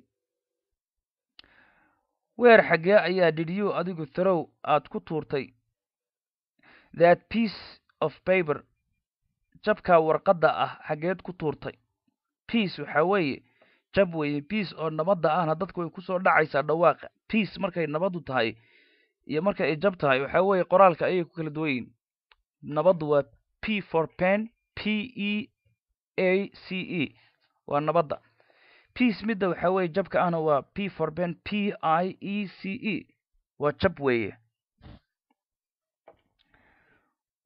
weer xagee ayaa did adigu throw aad ku tuurtay That piece of paper jabka warqadda ah xageed ku tuurtay piece waxa weeye jab weye biace oo nabadda ahna dadku way kusoo dhacaysaa dhawaaqa biace markay nabaddu tahay iyo marka ay jab tahay waxaa weeye qoraalka ayay ku kala duwan yihin nabaddu waa p for pen p e a c e waa nabadda biace midda waxaa weye jabka ahna waa p for pen p i e c e waa jab weeye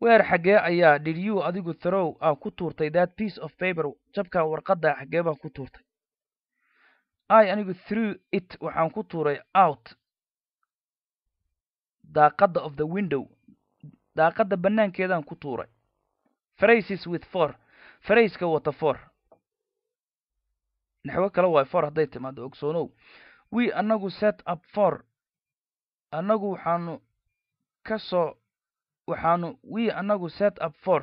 weer xaggee ayaa dhidyu adigu tharow ah ku tuurtay that piece of paper jabka warqadda xaggee baa ku tuurtay i anigu through it waxaan ku tuuray out daaqadda of the window daaqadda bannaankeedaan ku tuuray frases with for farayska wata for naxwo kale waay for hadday timaado ogsoonow we annagu set up for anagu waxaanu ka soo waxaanu we anagu set up for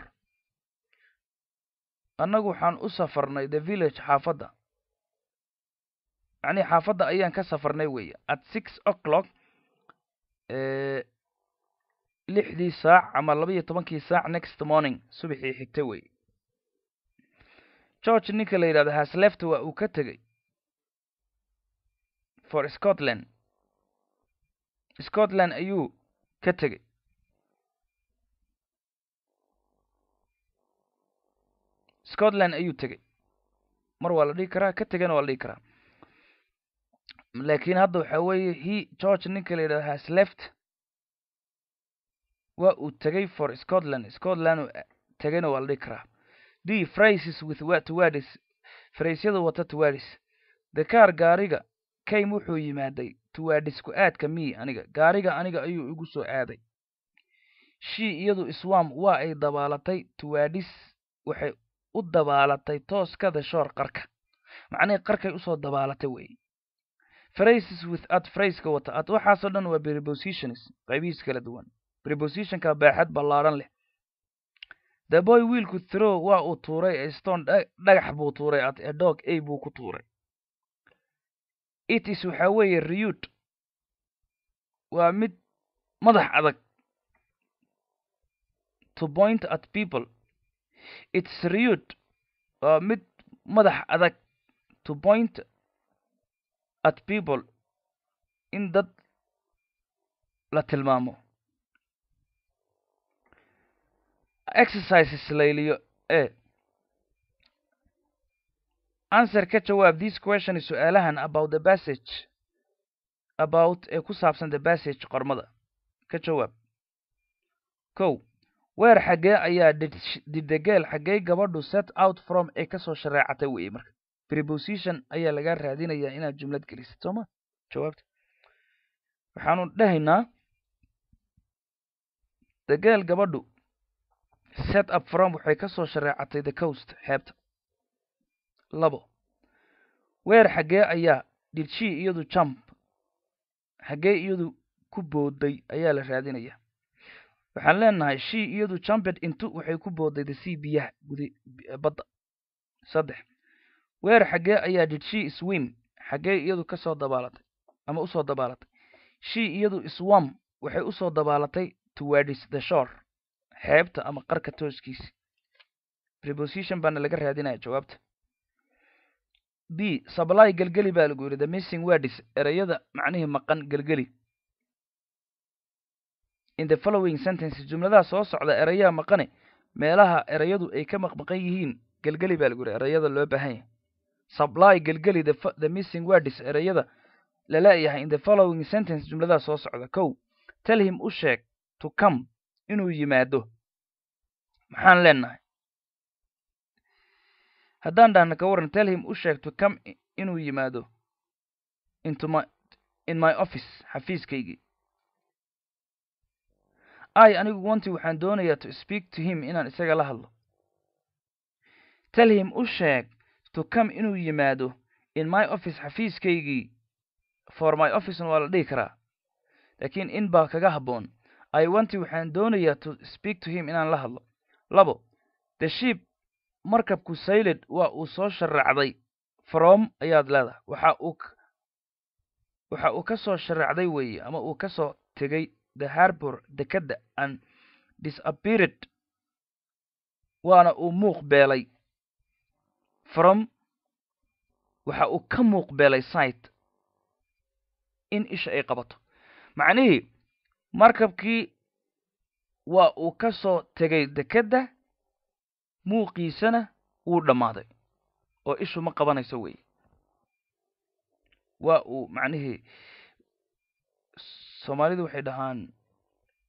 annagu waxaan u safarnay the village xaafadda yacni xaafadda ayaan ka safarnay weeye at six o'clock lixdii saac ama labaiyo tobankii saac next morning subaxii xigta weeye george ninka la yidhahdo haslefta waa uu ka tegey for scotland scotland ayuu ka tegey scotland ayuu tegey mar waa la dhihi karaa ka tegana waa la dhihi karaa laakiin hadda waxaa weeye he george ninka la yidhahdo has left waa uu tegay for scotland scotland eh, tegayna waa la dhihi karaa d fraces with twadis faraysyadu wata twadis dakaar gaariga kame wuxuu yimaaday twadis ku-aadka me aniga gaariga aniga ayuu igu soo aaday shii iyadu iswam waa ay dabaalatay twadis waxay u dabaalatay tooskada shoor qarka macnihii qarkay usoo dabaalatay weeye phrases with ad phrase-ka wata ad waxaasoo dhan waa prepositions qaybihiis kala duwan prepositionka baaxad ballaaran leh the boy wiilku throw waa uu tuuray a stone dhagax buu tuuray ad a dog a buu ku tuuray it is waxaa weeye riyuud waa mid madax adag to point at people it's riyuud waa mid madax adag to point at people in dad la tilmaamo exercises la e answer ka jawaab this question su-aalahan about the passage about ee ku saabsan the passage qormada ka jawaab kow weer xaggee ayaa didhidegeel xaggey gabadhu set out from ee kasoo shareecatay weye marka preposition ayaa lagaa raadinayaa inaad jumlad gelisid sooma jawaabta waxaanu dhahaynaa dagaal gabadhu set up from waxay ka soo shareecatay the coast xeebta labo weer xaggee ayaa dhirjii iyadu jump xaggee iyadu ku booday ayaa la raadinayaa waxaan leenahay shii iyadu jumped intu waxay ku booday the sea biyaha gud badda saddex weer xaggee ayaa did she swim xaggee iyadu ka soo dabaalatay ama usoo dabaalatay she iyadu swam waxay usoo dabaalatay towards the shore xeebta ama qarka tooskiisa preposition baana laga raadinaya jawaabta b sably gelgeli baa lagu yidhi the missing words ereyada macnihii maqan gelgeli in the following sentence jumladaha soo socda erayaha maqane meelaha erayadu ay ka maqmaqan yihiin gelgeli baa lagu yidhi ereyada loo baahan yahy supply gelgeli the missing words ereyada laleeyahay in the following sentence jumladaha soo socda kow tell him u sheeg to come inuu yimaado maxaan leenahay haddaan dhahna ka waran tell him u sheeg to come inuu yimaado into my in my office xafiiskaygii i anigu wanti waxaan doonayaa to speak to him inaan isaga la hadlo tell him u sheeg to come inuu yimaado in my office xafiiskaygii for my officen waa la dhihi karaa laakiin in baa kaga habboon i wanti waxaan doonayaa to speak to him inaan la hadlo labo the ship markabku sayled waa uu soo sharacday from ayaad leedahay waxa uu waxa uu ka soo sharacday weeye ama uu ka soo tegay the harbour dekadda and disappeared waana uu muuq beelay from waxa uu ka muuqbeelay site in isha ay qabato macnihii markabkii waa uu ka soo tegay dekedda muuqiisana wuu dhammaaday oo ishu ma qabanayso weeye waa uu macnihii soomaalidu waxay dhahaan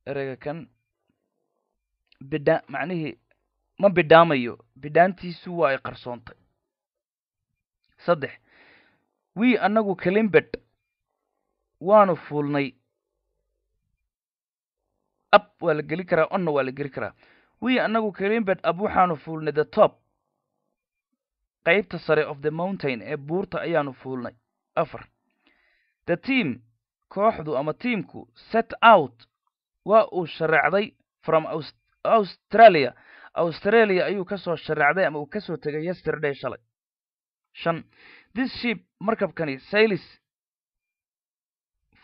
ereyga kan bidhaa macnihii ma bidhaamayo bidhaantiisu waa ay qarsoontay saddex wii annagu kalimbed waanu fuulnay ab waa la geli karaa onna waa la geli karaa wii annagu kalimbed ab waxaanu fuulnay the top qaybta sare of the mountain ee buurta ayaanu fuulnay afar the team kooxdu ama tiimku set out waa uu shareecday from australia australia ayuu kasoo shareecday ama uu kasoo tegay yesterday shalay shan this ship markabkani saylis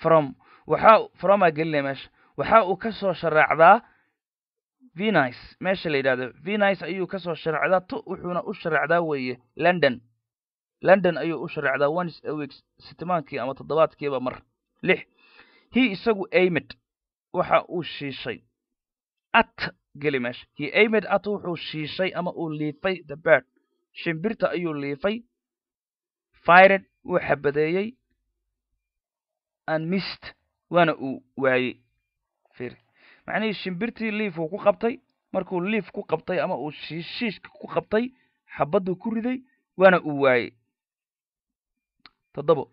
from waxaa fromaa gelinaya meesha waxa uu ka soo sharaacdaa venice meesha la yidhahdo venice ayuu kasoo sharacdaa t wuxuuna u sharacdaa weeye london london ayuu u sharacdaa ones aweeks sitimaankii ama toddobaadkiiba mar lix he isagu amed waxa uu shiishay at geli meesha hi amed at wuxuu shiishay ama uu liifay the bird shimbirta ayuu liifay fired wuu xabadeeyey and mist waana uu waayey macnihii shimbirtii liif uu ku qabtay markuu liif ku qabtay ama uu shiishka ku qabtay xabadduu ku riday waana uu waayey toddobo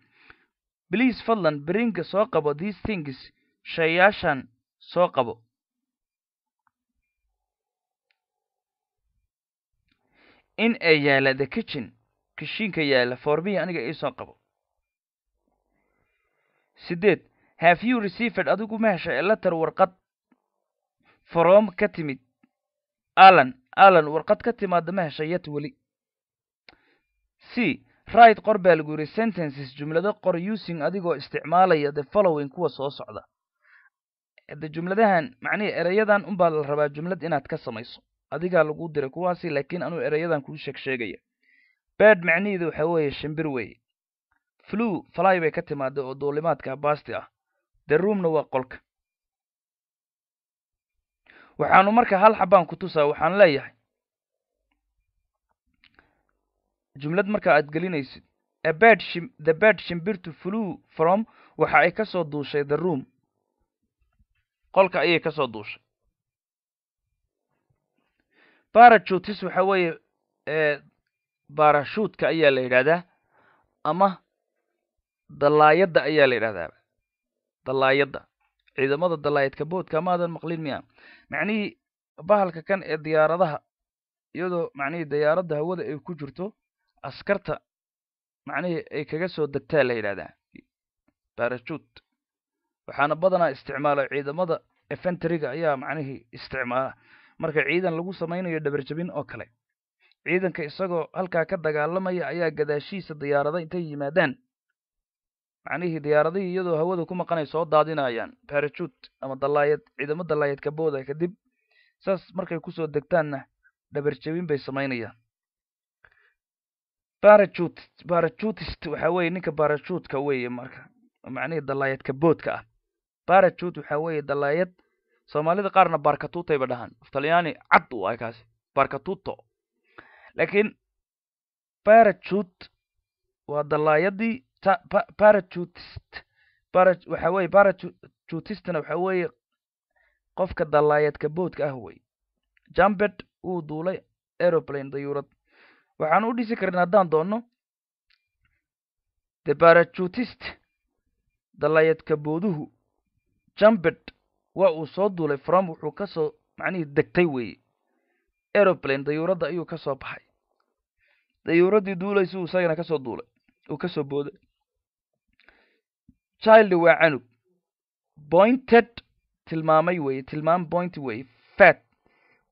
bliis fadlan berinka soo qabo these things shayaashan soo qabo in ay yaala the kitchen kishiinka yaala foormihii aniga iisoo qabo sideed have you received adigu ma heshay letter warqad from ka timid alan alan warqad ka timaada ma heshay yet weli c right qor baa lagu yidhi sentences jumlado qor using adigoo isticmaalaya the following kuwa soo socda de jumladahan macnihii erayadan unbaa la rabaa jumlad inaad ka samayso adigaa lagu diray kuwaasi laakiin anuu erayadan kuu sheeg berd macnihiidu waxa weeye shimbir wey flue fly bay ka timaada oo duulimaadka baasti ah de roomna waa qolka waxaanu marka hal xabaan ku tusaa waxaan leeyahay jumlad marka aad gelinaysid abed shim the bed shimbirtu flue from waxa ay ka soo duushay the room qolka ayay ka soo duushay barachutis waxa weeye eh, baarashuudka ayaa la yidhahdaa ama dalaayadda ayaa la yidhahdaaba dalaayadda ciidamada dalaayadka boodka maadan maqlin miya macnihii bahalka kan ee diyaaradaha iyadoo macnihii diyaaradda hawada ay ku jirto askarta macnihii ay kaga soo degtaa la yidhahdaa baarashuud waxaana badanaa isticmaala ciidamada efentariga ayaa macnihii isticmaala marka ciidan lagu samaynayo dhabarjabin oo kale ciidanka isagoo halkaa ka dagaalamaya ayaa gadaashiisa diyaarada intay yimaadaan macnihii diyaaradihii iyadoo hawada ku maqanay soo daadinayaan barajut ama dallaayad ciidamo dallaayad kabooda kadib saas markay kusoo degtaanna dhabarjabin bay samaynayaan barajut barajutist waxaa weeye ninka barajuutka weeye marka macnihii dallaayad kaboodka ah barajut waxaa weeye dallaayad soomaalida qaarna barkatutayba dhahaan aftalyaani cad u ah kaasi barkatuto laakiin barajut waa dalaayadii barajutist waxa weye barajutistna waxa weeye qofka dalaayadka boodka ah wey jambet wuu duulay aeroplane dayuurad waxaan u dhisi karin haddaan doonno the barajutist dalaayadka booduhu jambet waa uu soo duulay from wuxuu kasoo macnihii degtay weeye aeroplane dayuuradda ayuu soo baxay dayuuradii duulaysu isagana kasoo duulay uu kasoo booday child waa canug pointed tilmaamay weye tilmaam point weye fat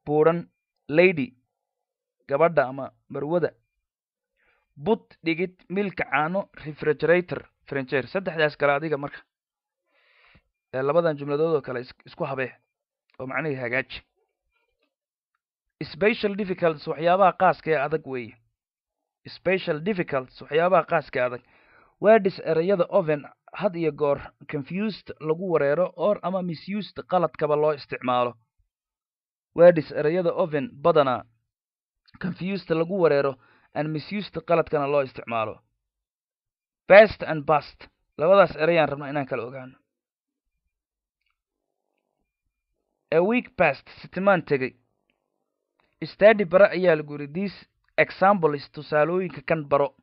buuran lady gabadha ama marwada but dhigid milka caano refrigerator frencher saddexdaas kale adiga marka ee labadan jumladood oo kale isku habee oo macnihii hagaaji special difficults waxyaabaha qaaska ee adag weeye special difficults waxyaabaha qaaska adag wardis ereyada oven had iyo goor confused lagu wareero or ama misused qaladkaba loo isticmaalo wardis ereyada oven badanaa confused lagu wareero and misused qaladkana loo isticmaalo best and bast labadaas ereyaan rabna inaan kala ogaano a week bast sitimaan tegay stadi bara ayaa lagu yidhi this Examples tusaalooyinka kan baro.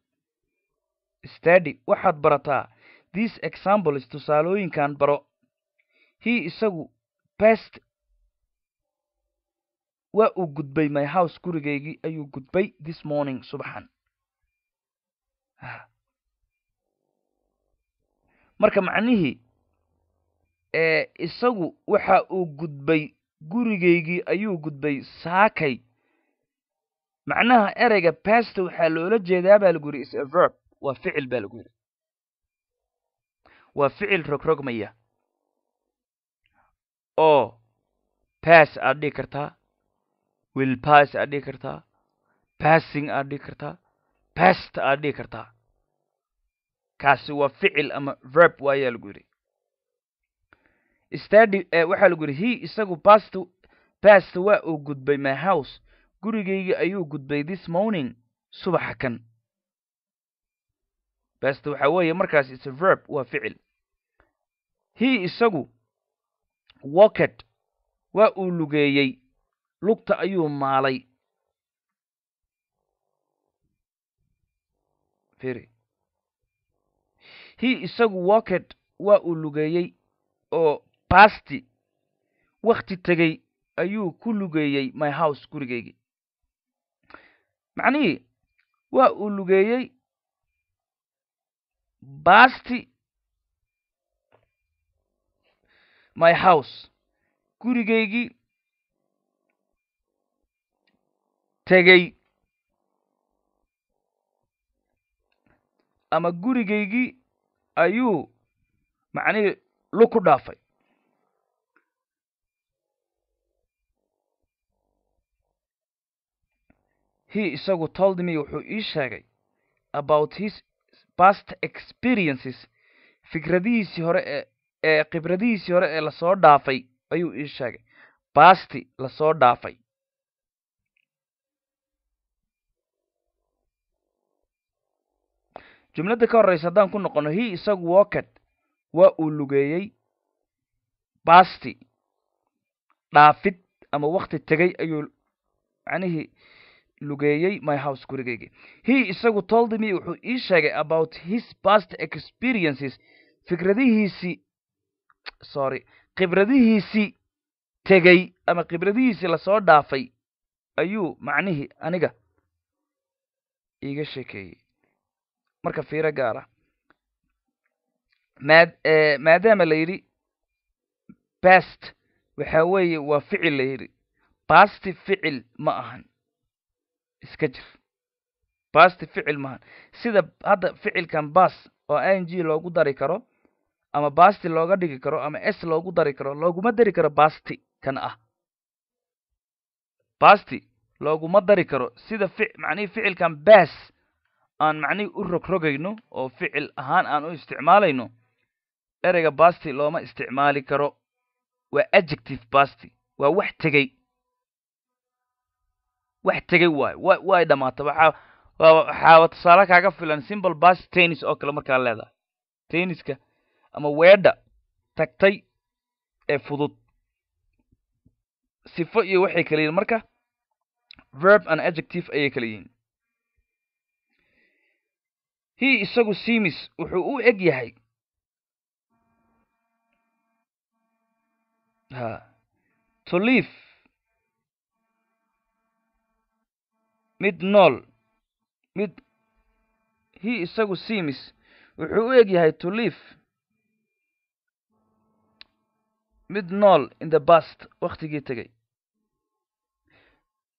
Study waxaad barataa. These examples tusaalooyinkan baro. He isagu past waa uu gudbay my house gurigaygii ayuu gudbay this morning subaxan. Marka macnihii isagu waxa uu gudbay gurigaygii ayuu gudbay saakay macnaha ereyga past waxaa loola jeedaa baa lagu yidhi is a verb waa ficil baa lagu yidhi waa ficil rogrogmaya oo oh, pass aad dhigi kartaa will pass aad dhigi kartaa passing aad dhigi kartaa past aad dhigi kartaa kaasi waa ficil ama verb waayaa lagu yidhi stadi eh, waxaa lagu yidhi he isagu past past waa uu gudbay my house gurigaygii ayuu gudbay this morning subaxa kan bast waxaa weeye markaas is verb waa ficil hii isagu walked waa uu lugeeyey lugta ayuu maalay hii isagu walked waa uu lugeeyey oo basti wakhti tegey ayuu ku lugeeyey my house gurigaygii macnihii waa uu lugeeyey baasti my house gurigaygii tegey ama gurigaygii ayuu macnihii lug ku dhaafay he isagu told me wuxuu ii sheegay about his past experiences fikradihiisii hore ee khibradihiisii hore ee lasoo dhaafay ayuu ii sheegay baasti lasoo dhaafay jumladda ka horreysa haddaan ku noqono hi isagu woket waa uu lugeeyey baasti dhaafid ama wakhti tegey ayuu macnihii lugeeyey my house gurigaygii he isagu told me wuxuu ii sheegay about his past experiences fikradihiisii sorry khibradihiisii tegey ama khibradihiisii lasoo dhaafay ayuu macnihii aniga iga sheekeeyey marka fiiro gaara maad maadaama la yidhi bast waxaa weeye waa ficil la yidhi basti ficil ma ahan iska jir baasti ficil maahan sida hadda ficilkan bas oo n g loogu dari karo ama basti looga dhigi karo ama s loogu dari karo looguma dari karo basti kan ah basti looguma dari karo sida manihi ficilkan bas aan macnihii u rogrogayno oo ficil ahaan aan u isticmaalayno ereyga basti looma isticmaali karo waa adjective basti waa wax tegey wax tegay waayo wa way dhamaata waxaa waxaa tusaale kaaga filan simple bas tennis oo kale markaa leedahay tenniska ama weedha tagtay ee fudud sifo iyo waxay kala yihin marka verb and adjective ayay kala yihiin hi isagu simis wuxuu u eg yahay ha to live mid nool mid hi isagu simis wuxuu u eg yahay to live mid nool in the bast waktigii tegey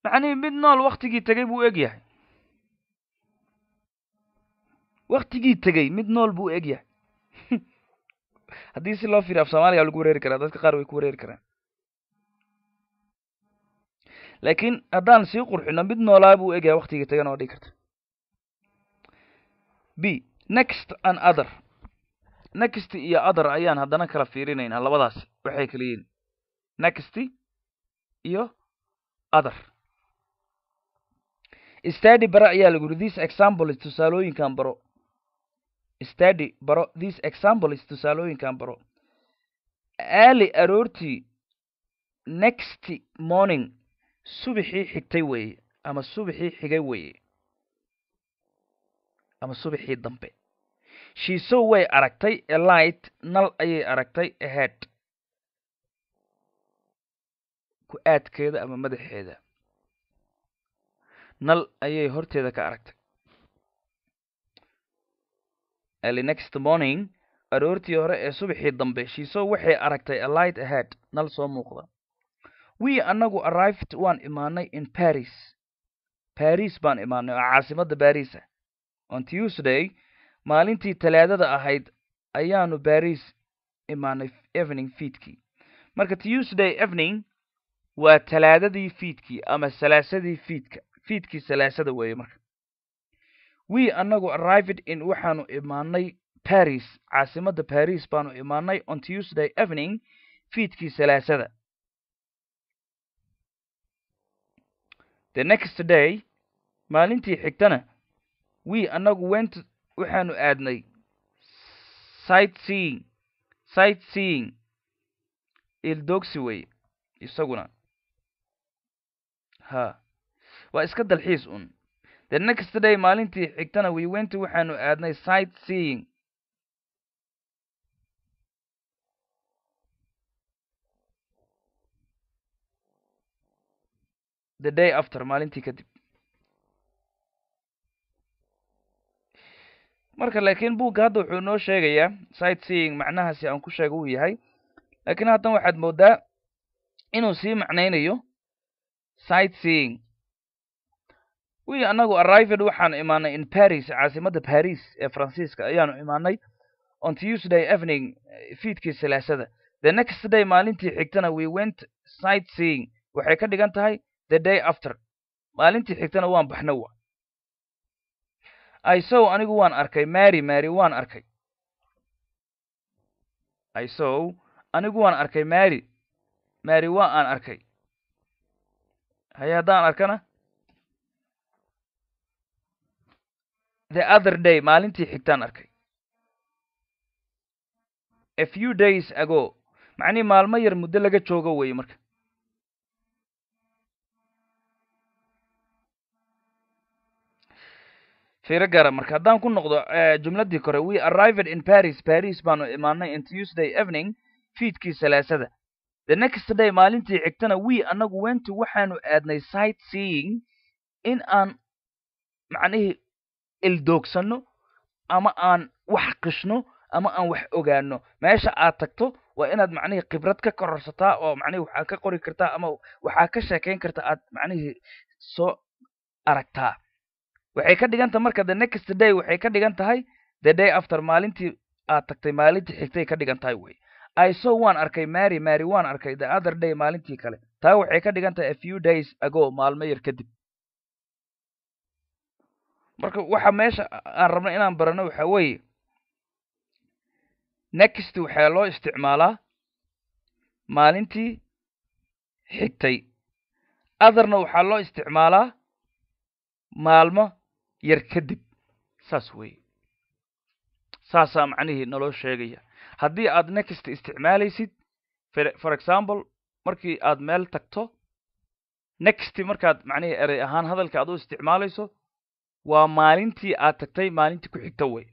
macnihii mid nool waktigii tegay buu u eg yahay waktigii tegey mid nool buu u eg yahay haddii si loo fiiriyo af soomaaliya lagu wareeri karaa dadka qaar way ku wareeri karaan laakiin haddaan sii qurxino mid noolaa buu egyahay waktigii tagan oo dhigi karta b next an other next iyo other ayaan haddana kala fiirinaynaa labadaas waxay kala yihin next iyo other stadi bara ayaa lagu yidhi this example tusaalooyinkan baro stadi baro this example tusaalooyinkan baro aali aroortii next morning subaxii xigtay weeye ama subaxii xigay weeye ama subaxii dambe shiisow way aragtay elight nal ayay aragtay ahead ku-aadkeeda ama madaxeeda nal ayay horteeda ka aragtay early next morning aroortii hore ee subaxii dambe shiisow waxay aragtay alight ahead nal soo muuqda we annagu arrived waan imaanay in baris baris baan imaanay oo caasimadda baris ah on tuesday maalintii talaadada ahayd ayaanu baris imaanay evening fiidkii marka tuesday evening waa talaadadii fiidkii ama salaasadii fiidka fiidkii salaasada weeye marka we annagu arrived in waxaanu imaanay baris caasimadda baris baanu imaanay on tuesday evening fiidkii salaasada the next day maalintii xigtana we anagu went waxaanu aadnay sightseeing sightseeing ildogsi wey isaguna ha waa iska dalxiis un the next day maalintii xigtana we went waxaanu aadnay sightseeing the day after maalintii kadib marka laakiin buugga hadda wuxuu inoo sheegayaa site macnahaasi aan ku sheega uu yahay laakiin haddan waxaad moodaa inuu sii macnaynayo site seeing annagu arrived waxaan imaanay in paris caasimadda paris ee faransiiska ayaanu imaanay on tuesday evening eh, fiidkii salaasada the next day maalintii xigtana we went site waxay ka dhigan tahay the day after maalintii xigtana waan baxna wa isow anigu waan arkay mary mary waan arkay isow anigu waan arkay mary mary waa aan arkay haye haddaan arkana the other day maalintii xigtaan arkay a few days ago macnii maalmo yar muddo laga joogo weeye marka fiiro gaara marka haddaan ku noqdo eh, jumladii kore we arrived in paris paris baanu imaanay in tuesday evening fiidkii salaasada the next day maalintii xigtana we anagu wentu waxaanu aadnay sight seeing in aan macnihii ildoogsanno ama aan wax qishno ama aan wax ogaano meesha aad tagto waa inaad macnihii khibrad ka kororsataa oo macnihii waxaa ka qori kartaa ama waxaa ka sheekayn karta aad macnihii soo aragtaa waxay ka dhigan tahay marka the next day waxay ka dhigan tahay the day after maalintii aad tagtay maalintii xigtay ka dhigan tahay wey i saw waan arkay mary mary waan arkay the other day maalintii kale taa waxay ka dhigan tahay a few days ago maalmo yar kadib marka waxa meesha aan rabno inaan barano waxa weeye next waxaa loo isticmaalaa maalintii xigtay otherna waxaa loo isticmaalaa maalmo yar kadib saas weye saasaa macnihii naloo sheegaya haddii aad next isticmaalaysid for example markii aad meel tagto next markaad macnihii eray ahaan hadalka aad u isticmaalayso waa maalintii aad tagtay maalintii ku xigta wey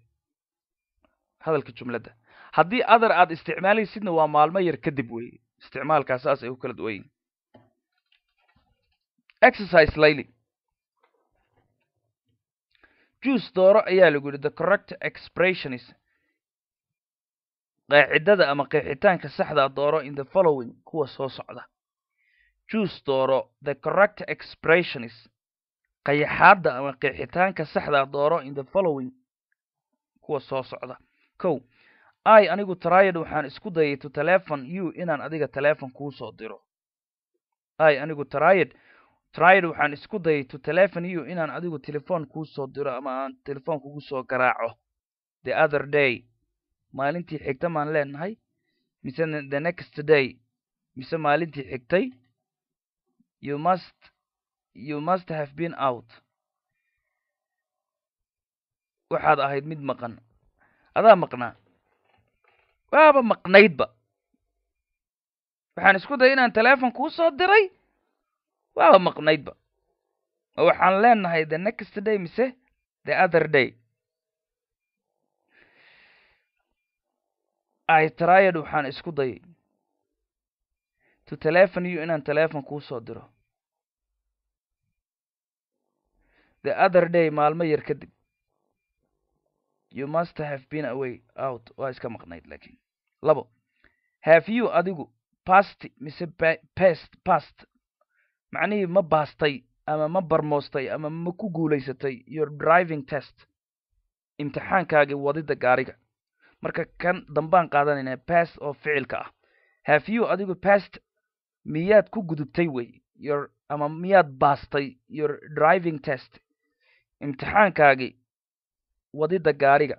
hadalka jumladda haddii adar aad isticmaalaysidna waa maalmo yar kadib wey isticmaalkaas saas ay u kala duwayin exercise layli juus dooro ayaa lagu yidhi the correct expressionis qaacidada ama qeexitaanka saxdaa ah dooro in the following kuwa soo socda juus dooro the correct expressionis qayaxaadda ama qeexitaanka saxdaa ah dooro in the following kuwa soo socda kow i anigu taraayad waxaan isku dayay to telefon u inaan adiga telefon kuu soo diro i anigu taraayad trid waxaan isku dayayto telefon iyo inaan adigu telefoon kuu soo diro ama aan telefoon kugu soo garaaco the other day maalintii xigta maan leenahay mise the next day mise maalintii xigtay you must you have been out waxaad ahayd mid maqan adaa maqnaa waaba maqnaydba waxaan isku dayay inaan telefon kuu soo diray waaba maqnaydba oo waxaan leenahay the next day mise the other day i tried waxaan isku dayay to telefon you inaan telefon kuu soo diro the other day maalmo yar kadib you must have been away out waa iska maqnayd laakiin labo have you adigu past mise past past macnihii ma baastay ama ma barmoostay ama ma ku guulaysatay your driving test imtixaankaagii wadida gaariga marka kan dambaan qaadanayna past oo ficilka ah have you adigu past miyaad ku gudubtay wey your ama miyaad baastay your driving test imtixaankaagii wadida gaariga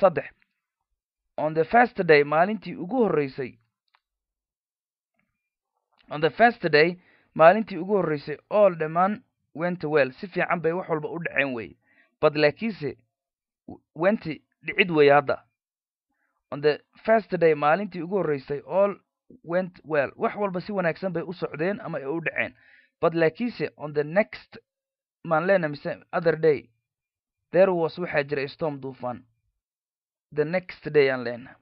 saddex on the first day maalintii ugu horreysay On the first day, maalintii ugu horreysay all dhammaan went well si fiican bay wax walba u dhaceen wey bad laakiinse wenti dhicid wey hadda on the first day maalintii ugu horreysay all went well wax walba si wanaagsan bay u socdeen ama ay u dhaceen bad laakiinse on the next maan leena mise other day there was waxaa jiray storm duufaan the next day aan leena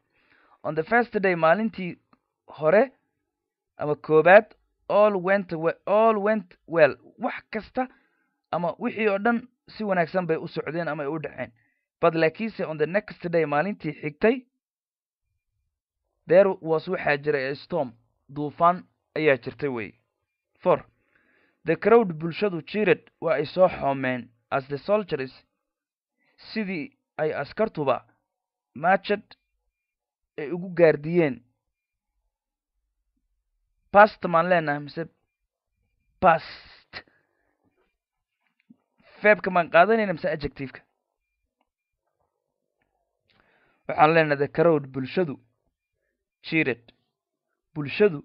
on the first day maalintii hore ama koobaad all went well wax kasta ama wixii oo dhan si wanaagsan bay u socdeen ama ay u dhaceen but laakiinse on the next day maalintii xigtay there was waxaa jiray storm duufaan ayaa jirtay wey for the crowd bulshadu jired waa ay soo xoomeen as the soldiers sidii ay askartuba maajad ay ugu gaardiyeen Past manleenahay mise past verbka maan qaadanayna mise adjectiveka waxaan leenahay dakarawd bulshadu jirid bulshadu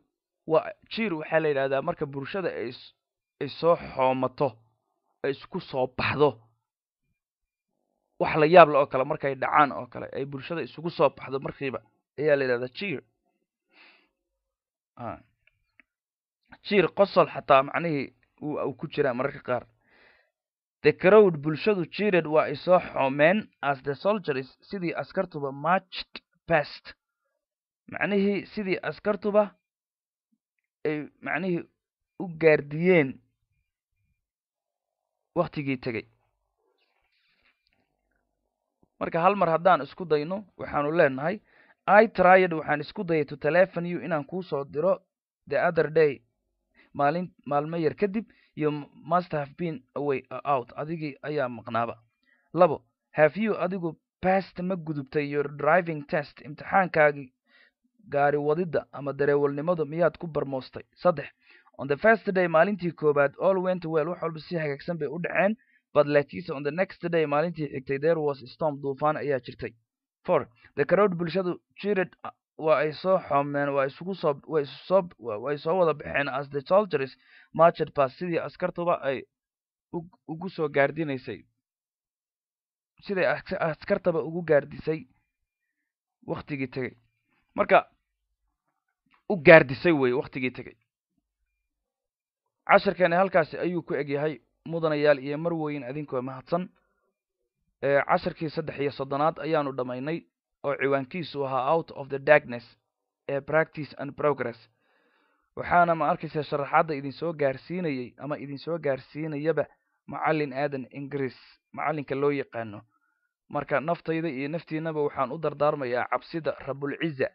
waa jeer waxaa la yidhahdaa marka bulshada ay soo xoomato ay isku soo baxdo wax la yaabla oo kale markay dhacaan oo kale ay bulshada isugu soo baxdo markiiba ayaa la yidhahdaa jiir jiir qosol xataa macnihii uu ku jiraa mararka qaar the crowd bulshadu jiired waa ay xoomeen as the soldiers sidii askartuba marched past macnihii sidii askartuba ay macnihii u gaardiyeen waktigii tegey marka hal mar haddaan isku dayno waxaanu leenahay i tried waxaan isku dayay to telefon you inaan kuusoo diro the other day maalin maalmo yar kadib iyo must have been away uh, out adigii ayaa maqnaaba labo have you adigu past ma gudubtay your driving test imtixaankaagii gaari wadidda ama dareewalnimadu miyaad ku barmoostay saddex on the first day maalintii koobaad all went well wax walba si hagaagsan bay u dhaceen but laakiinse on the next day maalintii xigtay there was storm duufaan ayaa jirtay four the crowd bulshadu cheered uh, waa ay soo xoomeen waa isugu soo waa isu soo waa soo wada baxeen as the soldiers marched past sidii askartuba ay ugu soo gaardinaysay siday askartaba ugu gaardisay waktigii tegey marka u gaardisay weye waktigii tegey casharkeena halkaasi ayuu ku egyahay mudanayaal iyo mar marwoyin adinkoo mahadsan casharkii saddex iyo soddonaad ayaanu dhammaynay oo ciwaankiisu ahaa out of the darkness ee practice and progress waxaana ma arkaysa sharaxadda idinsoo gaarsiinayay ama idinsoo gaarsiinayaba macalin aadan ingiriis macalinka loo yaqaano marka naftayda iyo naftiinnaba waxaan u dardaarmayaa cabsida rabulciza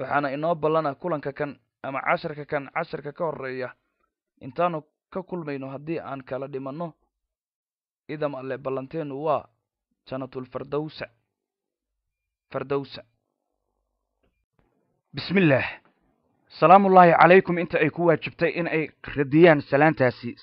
waxaana inoo ballana kulanka kan ama casharka kan casharka ka horeeya intaanu ka kulmayno haddii aan kala dhimanno idam alle ballanteennu waa janatulfardawsa fardowsa bismillaah salaamullaahi calaykum inta ay ku waajibtay in ay radiyaan salaantaasi